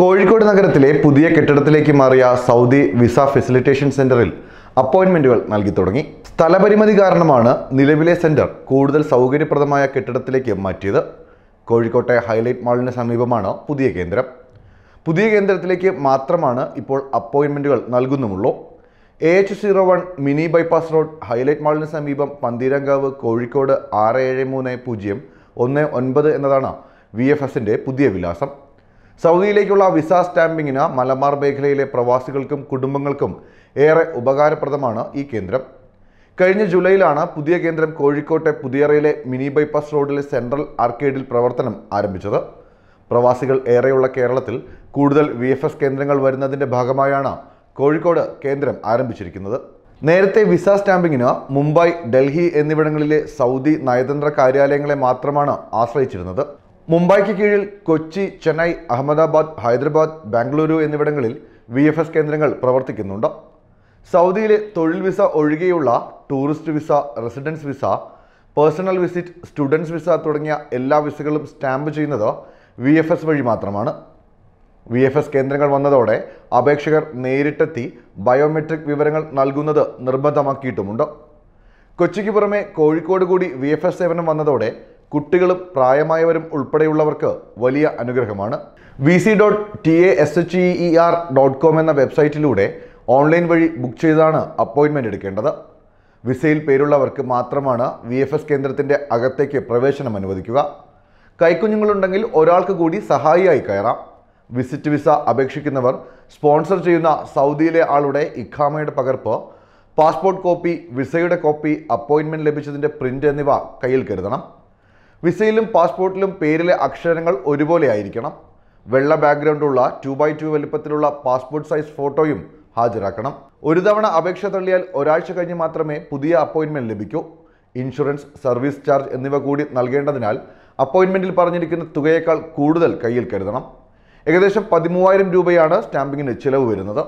കോഴിക്കോട് നഗരത്തിലെ പുതിയ കെട്ടിടത്തിലേക്ക് മാറിയ സൗദി വിസ ഫെസിലിറ്റേഷൻ സെന്ററിൽ അപ്പോയിന്റ്മെന്റുകൾ നൽകി തുടങ്ങി സ്ഥലപരിമിതി കാരണമാണ് നിലവിലെ സെന്റർ കൂടുതൽ സൗകര്യപ്രദമായ കെട്ടിടത്തിലേക്ക് മാറ്റിയത് കോഴിക്കോട്ടെ ഹൈലൈറ്റ് മാളിന് സമീപമാണ് പുതിയ കേന്ദ്രം പുതിയ കേന്ദ്രത്തിലേക്ക് മാത്രമാണ് ഇപ്പോൾ അപ്പോയിന്റ്മെന്റുകൾ നൽകുന്നുമുള്ളൂ A H zero one mini bypass road highlight മാളിന് സമീപം പന്തീരങ്കാവ് കോഴിക്കോട് ആറ് ഏഴ് മൂന്ന് പൂജ്യം ഒന്ന് ഒൻപത് എന്നതാണ് വി എഫ് എസിൻ്റെ പുതിയ വിലാസം സൗദിയിലേക്കുള്ള വിസ സ്റ്റാമ്പിങ്ങിന് മലബാർ മേഖലയിലെ പ്രവാസികൾക്കും കുടുംബങ്ങൾക്കും ഏറെ ഉപകാരപ്രദമാണ് ഈ കേന്ദ്രം കഴിഞ്ഞ ജൂലൈയിലാണ് പുതിയ കേന്ദ്രം കോഴിക്കോട്ടെ പുതിയറയിലെ മിനി ബൈപ്പാസ് റോഡിലെ സെൻട്രൽ ആർക്കേഡിൽ പ്രവർത്തനം ആരംഭിച്ചത് പ്രവാസികൾ ഏറെയുള്ള കേരളത്തിൽ കൂടുതൽ വി എഫ് എസ് കേന്ദ്രങ്ങൾ വരുന്നതിൻ്റെ ഭാഗമായാണ് കോഴിക്കോട് കേന്ദ്രം ആരംഭിച്ചിരിക്കുന്നത് നേരത്തെ വിസ സ്റ്റാമ്പിങ്ങിന് മുംബൈ ഡൽഹി എന്നിവിടങ്ങളിലെ സൗദി നയതന്ത്ര കാര്യാലയങ്ങളെ മാത്രമാണ് ആശ്രയിച്ചിരുന്നത് മുംബൈക്ക് കീഴിൽ കൊച്ചി ചെന്നൈ അഹമ്മദാബാദ് ഹൈദരാബാദ് ബാംഗ്ലൂരു എന്നിവിടങ്ങളിൽ വി എഫ് എസ് കേന്ദ്രങ്ങൾ പ്രവർത്തിക്കുന്നുണ്ട് സൗദിയിലെ തൊഴിൽ വിസ ഒഴികെയുള്ള tourist visa residence visa personal visit students visa തുടങ്ങിയ എല്ലാ വിസകളും സ്റ്റാമ്പ് ചെയ്യുന്നത് വി എഫ് എസ് വഴി മാത്രമാണ് വി എഫ് എസ് കേന്ദ്രങ്ങൾ വന്നതോടെ അപേക്ഷകർ നേരിട്ടെത്തി ബയോമെട്രിക് വിവരങ്ങൾ നൽകുന്നത് നിർബന്ധമാക്കിയിട്ടുമുണ്ട് കൊച്ചിക്ക് പുറമെ കോഴിക്കോട് കൂടി വി എഫ് എസ് സേവനം വന്നതോടെ കുട്ടികളും പ്രായമായവരും ഉൾപ്പെടെയുള്ളവർക്ക് വലിയ അനുഗ്രഹമാണ് V C dot T A S H E R dot com എന്ന വെബ്സൈറ്റിലൂടെ ഓൺലൈൻ വഴി ബുക്ക് ചെയ്താണ് അപ്പോയിൻമെൻ്റ് എടുക്കേണ്ടത് വിസയിൽ പേരുള്ളവർക്ക് മാത്രമാണ് വി എഫ് എസ് കേന്ദ്രത്തിൻ്റെ അകത്തേക്ക് പ്രവേശനം അനുവദിക്കുക കൈക്കുഞ്ഞുങ്ങളുണ്ടെങ്കിൽ ഒരാൾക്ക് കൂടി സഹായിയായി കയറാം വിസിറ്റ് വിസ അപേക്ഷിക്കുന്നവർ സ്പോൺസർ ചെയ്യുന്ന സൗദിയിലെ ആളുടെ ഇഖാമയുടെ പകർപ്പ് പാസ്പോർട്ട് കോപ്പി വിസയുടെ കോപ്പി അപ്പോയിൻമെൻറ്റ് ലഭിച്ചതിൻ്റെ പ്രിൻ്റ് എന്നിവ കയ്യിൽ കരുതണം വിസയിലും പാസ്പോർട്ടിലും പേരിലെ അക്ഷരങ്ങൾ ഒരുപോലെ ആയിരിക്കണം വെള്ള ബാക്ക്ഗ്രൗണ്ടുള്ള ടു ബൈ ടു വലിപ്പത്തിലുള്ള പാസ്പോർട്ട് സൈസ് ഫോട്ടോയും ഹാജരാക്കണം ഒരു തവണ അപേക്ഷ തള്ളിയാൽ ഒരാഴ്ച കഴിഞ്ഞ് മാത്രമേ പുതിയ അപ്പോയിൻമെൻറ്റ് ലഭിക്കൂ ഇൻഷുറൻസ് സർവീസ് ചാർജ് എന്നിവ കൂടി നൽകേണ്ടതിനാൽ അപ്പോയിൻമെൻറ്റിൽ പറഞ്ഞിരിക്കുന്ന തുകയേക്കാൾ കൂടുതൽ കയ്യിൽ കരുതണം ഏകദേശം പതിമൂവായിരം രൂപയാണ് സ്റ്റാമ്പിങ്ങിന് ചിലവ് വരുന്നത്